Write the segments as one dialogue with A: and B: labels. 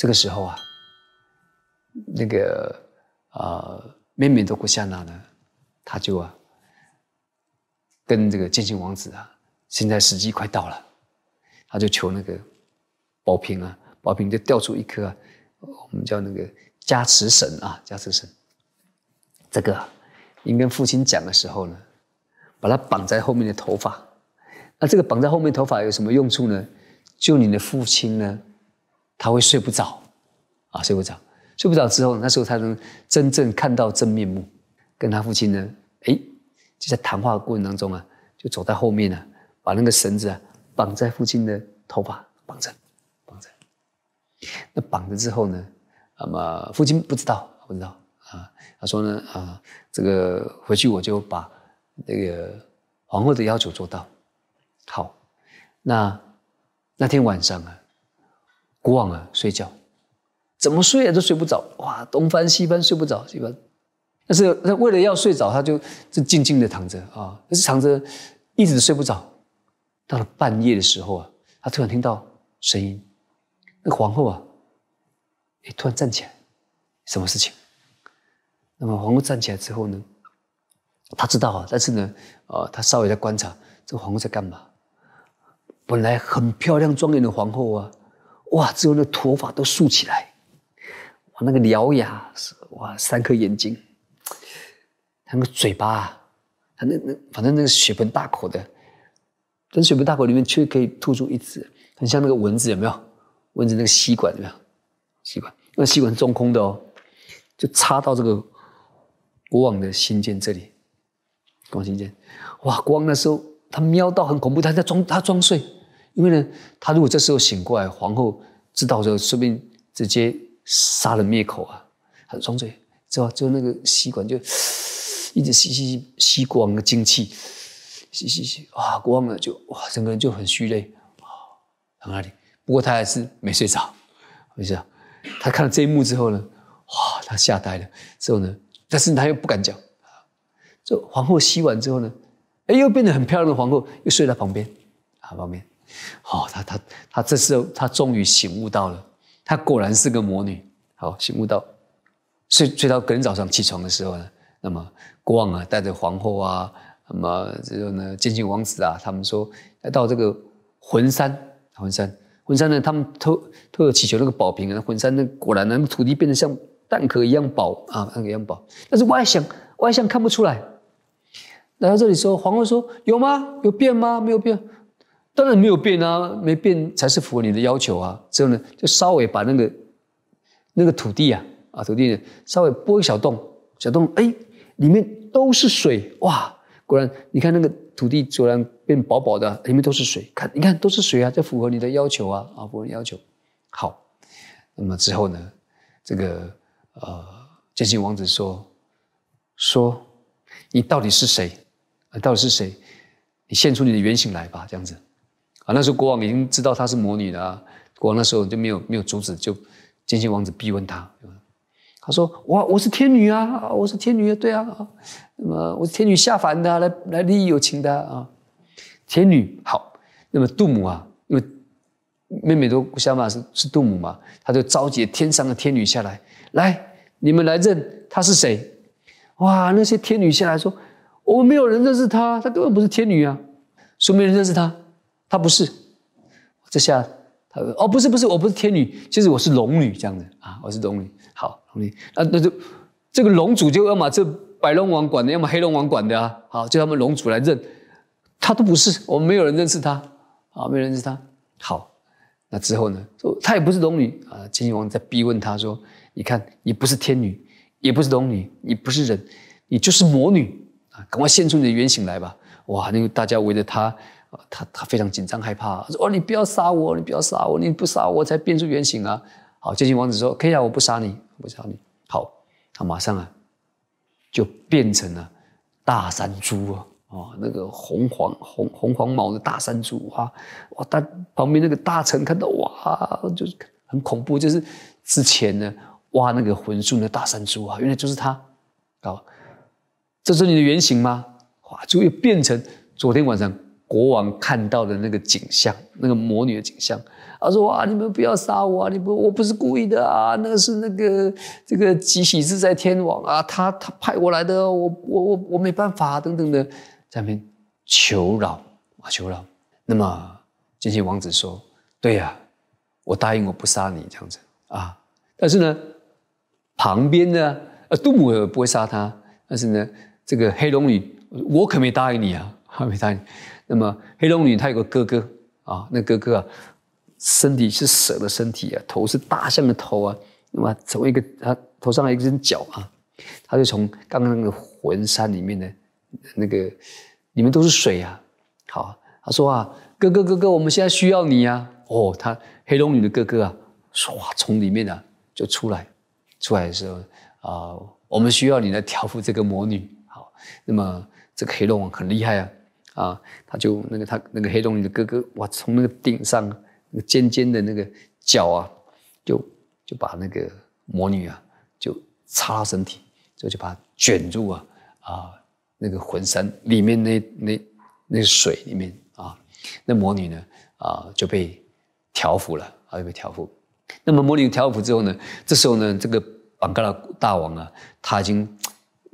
A: 这个时候啊，那个呃，妹妹的姑夏娜呢，她就啊，跟这个建新王子啊，现在时机快到了，他就求那个宝瓶啊，宝瓶就掉出一颗，我们叫那个加持绳啊，加持绳。这个您跟父亲讲的时候呢，把它绑在后面的头发。那这个绑在后面头发有什么用处呢？救你的父亲呢？他会睡不着，啊，睡不着，睡不着之后，那时候他能真正看到真面目，跟他父亲呢，哎，就在谈话的过程当中啊，就走在后面呢，把那个绳子啊绑在父亲的头发绑着，绑着，那绑着之后呢，那么父亲不知道，不知道啊，他说呢，啊，这个回去我就把那个皇后的要求做到，好，那那天晚上啊。国王啊，睡觉，怎么睡啊都睡不着。哇，东翻西翻睡不着，西翻。但是他为了要睡着，他就就静静的躺着啊。可是躺着，一直睡不着。到了半夜的时候啊，他突然听到声音，那皇后啊，哎，突然站起来，什么事情？那么皇后站起来之后呢，他知道啊，但是呢，呃，他稍微在观察这个皇后在干嘛。本来很漂亮庄严的皇后啊。哇！只有那个头发都竖起来，哇，那个獠牙是哇，三颗眼睛，他那个嘴巴，他那那反正那个血盆大口的，这血盆大口里面却可以吐出一只，很像那个蚊子有没有？蚊子那个吸管有没有？吸管，那吸管中空的哦，就插到这个国王的心尖这里，国王心尖，哇！国王那时候他瞄到很恐怖，他在装他装睡。因为呢，他如果这时候醒过来，皇后知道之后，顺便直接杀人灭口啊！他装嘴，知道？就那个吸管就 一直吸吸吸吸光了精气，吸吸吸哇，光了就哇，整个人就很虚累啊，很那里。不过他还是没睡着，没睡着。他看到这一幕之后呢，哇，他吓呆了。之后呢，但是他又不敢讲。就皇后吸完之后呢，哎，又变得很漂亮的皇后，又睡在旁边啊，旁边。好，他他他这时候他终于醒悟到了，他果然是个魔女。好，醒悟到，睡睡到隔天早上起床的时候呢，那么国王啊带着皇后啊，那么这个呢，金金王子啊，他们说到这个魂山魂山魂山呢，他们偷偷祈求那个宝瓶啊，魂山那果然呢土地变得像蛋壳一样薄啊，那样薄，但是外相外相看不出来。来到这里说，皇后说有吗？有变吗？没有变。当然没有变啊，没变才是符合你的要求啊。之后呢，就稍微把那个那个土地啊啊土地稍微拨一小洞，小洞哎，里面都是水哇！果然，你看那个土地，突然变薄薄的，里面都是水。看，你看都是水啊，这符合你的要求啊啊！符合要求。好，那么之后呢，这个呃，建信王子说说，你到底是谁啊？到底是谁？你现出你的原形来吧，这样子。那时候国王已经知道她是魔女了，国王那时候就没有没有阻止，就坚信王子逼问她。她说：“哇，我是天女啊，我是天女对啊，那么我是天女下凡的，来来利益有情的啊，天女好。”那么杜母啊，因为妹妹都想法是是杜母嘛，她就召集天上的天女下来，来你们来认她是谁？哇，那些天女下来说：“我们没有人认识她，她根本不是天女啊，说没人认识她。”她不是，这下她哦，不是不是，我不是天女，其实我是龙女，这样子啊，我是龙女。好，龙女那那就这个龙主就要么这白龙王管的，要么黑龙王管的啊。好，就他们龙主来认，她都不是，我们没有人认识她啊，没人认识她。好，那之后呢，她也不是龙女啊。金星王在逼问她说：“你看，你不是天女，也不是龙女，你不是人，你就是魔女啊！赶快现出你的原形来吧！”哇，那个大家围着她。他他非常紧张害怕，说：“哦，你不要杀我，你不要杀我，你不杀我才变出原形啊！”好，接近王子说：“可以啊，我不杀你，我不杀你。”好，他马上啊就变成了大山猪啊，哦，那个红黄红红黄毛的大山猪啊，哇！大旁边那个大臣看到哇，就是很恐怖，就是之前呢挖那个魂术的大山猪啊，原来就是他，好，这是你的原型吗？哇，就又变成昨天晚上。国王看到的那个景象，那个魔女的景象，他说：“哇，你们不要杀我啊！你不，我不是故意的啊！那个是那个这个吉喜自在天王啊，他他派我来的，我我我我没办法等等的，下面求饶啊，求饶。那么这些王子说：‘对呀，我答应我不杀你这样子啊。’但是呢，旁边呢，呃，杜姆不会杀他，但是呢，这个黑龙女，我可没答应你啊，还没答应。”那么，黑龙女她有个哥哥啊，那哥哥啊，身体是蛇的身体啊，头是大象的头啊，那么从一个他头上一根角啊，他就从刚刚那个魂山里面呢，那个里面都是水啊。好，他说啊，哥哥哥哥，我们现在需要你呀。哦，他黑龙女的哥哥啊，唰从里面啊就出来，出来的时候啊，我们需要你来调服这个魔女。好，那么这个黑龙王很厉害啊。啊，他就那个他那个黑洞里的哥哥，哇，从那个顶上那个尖尖的那个角啊，就就把那个魔女啊，就插到身体，就就把她卷入啊啊那个浑身里面那那那水里面啊，那魔女呢啊就被调服了，啊就被调服。那么魔女调服之后呢，这时候呢，这个绑卡拉大王啊，他已经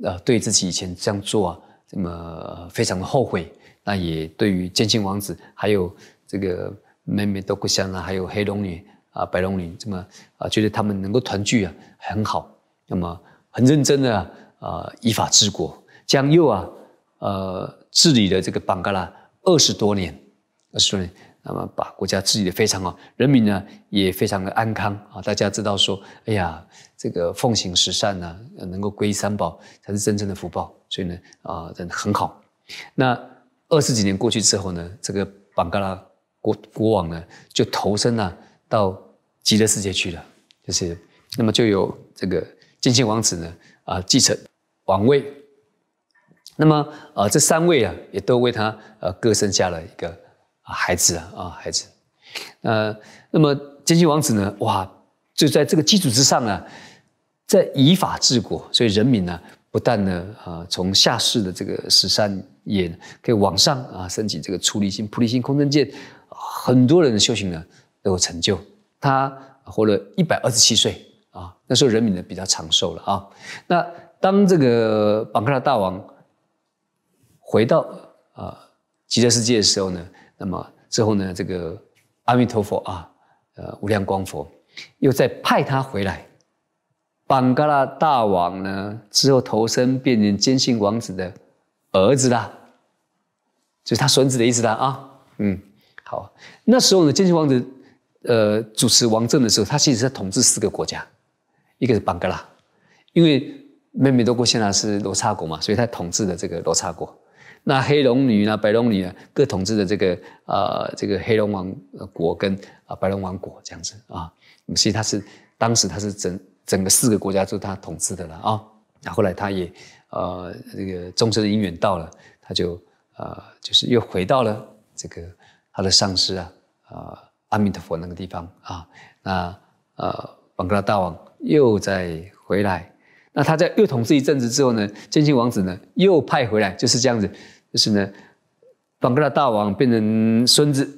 A: 呃对自己以前这样做啊，这么非常的后悔。那也对于建兴王子，还有这个妹妹多古香啊，还有黑龙女啊、白龙女，这么啊，觉得他们能够团聚啊，很好。那么很认真的啊，依法治国，将又啊，呃，治理了这个孟嘎拉二十多年，二十多年，那么把国家治理的非常好，人民呢也非常的安康啊。大家知道说，哎呀，这个奉行十善呢，能够归三宝，才是真正的福报。所以呢，啊，真的很好。那。二十几年过去之后呢，这个 b 嘎拉国国王呢就投身了到极乐世界去了，就是那么就有这个金星王子呢啊继承王位，那么啊这三位啊也都为他啊各生下了一个孩子啊啊孩子，呃那么金星王子呢哇就在这个基础之上呢，在以法治国，所以人民呢不但呢啊从下世的这个十三。也可以往上啊，升起这个出离心、菩提心、空正见，很多人的修行呢都有成就。他活了一百二十七岁啊，那时候人民呢比较长寿了啊。那当这个榜加拉大王回到啊极乐世界的时候呢，那么之后呢，这个阿弥陀佛啊，呃，无量光佛又再派他回来。榜嘎拉大王呢之后投生变成坚信王子的。儿子的，就是他孙子的意思的啊，嗯，好，那时候呢，坚吉王子呃主持王政的时候，他其实在统治四个国家，一个是邦格拉，因为妹妹多国现在是罗刹国嘛，所以他统治的这个罗刹国，那黑龙女呢，白龙女呢，各统治的这个啊，这个黑龙王国跟啊白龙王国这样子啊，其实他是当时他是整整个四个国家都是他统治的了啊。那后来他也，呃，这个终生的姻缘到了，他就，呃，就是又回到了这个他的上师啊，呃，阿弥陀佛那个地方啊。那，呃，班格拉大王又再回来。那他在又统治一阵子之后呢，坚信王子呢又派回来，就是这样子，就是呢，班格拉大王变成孙子，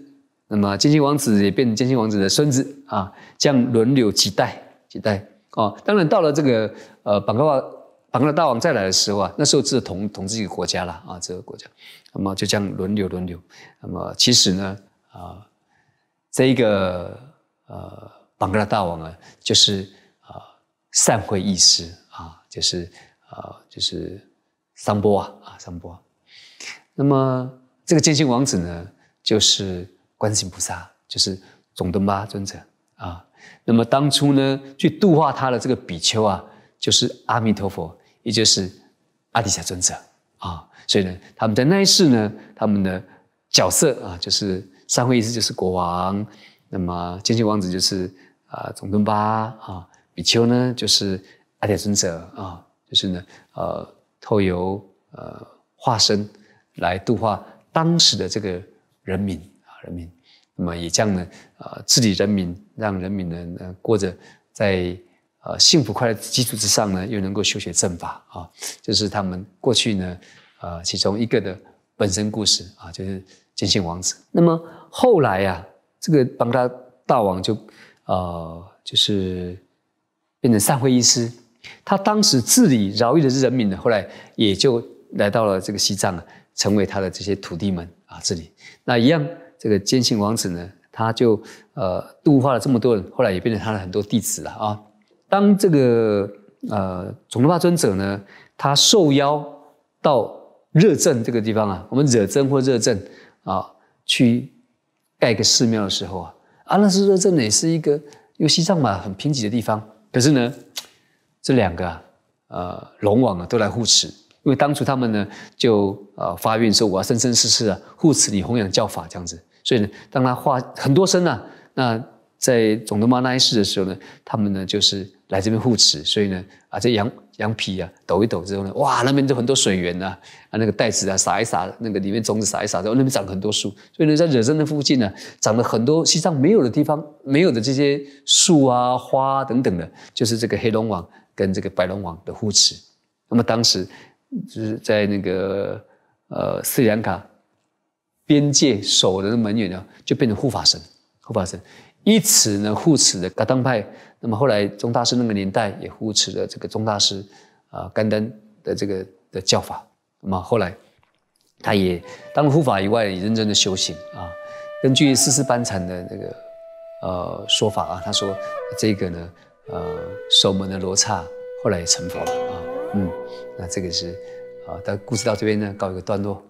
A: 那么坚信王子也变成坚信王子的孙子啊，这样轮流几代几代哦。当然到了这个，呃，榜格拉。班格拉大王再来的时候啊，那时候是统统治一个国家了啊，这个国家，那么就这样轮流轮流。那么其实呢，啊，这一个呃班格拉大王啊，就是啊善会意师啊，就是啊就是桑波啊啊桑波。那么这个坚信王子呢，就是观世音菩萨，就是总登巴尊者啊。那么当初呢，去度化他的这个比丘啊，就是阿弥陀佛。也就是阿底才尊者啊，所以呢，他们在那一世呢，他们的角色啊，就是三位意思就是国王，那么坚信王子就是啊，总顿巴啊，比丘呢就是阿底尊者啊，就是呢呃，透由呃化身来度化当时的这个人民啊，人民，那么也这样呢呃，治理人民，让人民呢呃过着在。呃，幸福快乐基础之上呢，又能够修学正法啊，就是他们过去呢，呃，其中一个的本身故事啊，就是坚信王子。那么后来呀，这个帮他大王就，呃，就是变成散会医师，他当时治理饶益的人民呢，后来也就来到了这个西藏啊，成为他的这些土地们啊，治理那一样，这个坚信王子呢，他就呃度化了这么多人，后来也变成他的很多弟子了啊。当这个呃，总督巴尊者呢，他受邀到热镇这个地方啊，我们惹镇或热镇啊，去盖个寺庙的时候啊，阿兰斯热镇呢也是一个，因为西藏嘛很贫瘠的地方，可是呢，这两个啊、呃龙王啊都来护持，因为当初他们呢就呃发愿说我要生生世世啊护持你弘扬教法这样子，所以呢，当他化很多生呢，那在总督巴那一世的时候呢，他们呢就是。来这边护持，所以呢，啊，这羊羊皮啊，抖一抖之后呢，哇，那边就很多水源呐，啊，那个袋子啊，撒一撒，那个里面种子撒一撒，后那边长很多树，所以呢，在惹生的附近呢，长了很多西藏没有的地方没有的这些树啊、花等等的，就是这个黑龙王跟这个白龙王的护持。那么当时就是在那个呃斯里兰卡边界守的门员呢，就变成护法神，护法神，以此呢护持的噶当派。那么后来，宗大师那个年代也扶持了这个宗大师，啊，甘丹的这个的教法。那么后来，他也当了护法以外，也认真的修行啊。根据四世班禅的那个，呃，说法啊，他说这个呢，呃，守门的罗刹后来也成佛了啊，嗯，那这个是啊，但故事到这边呢，告一个段落。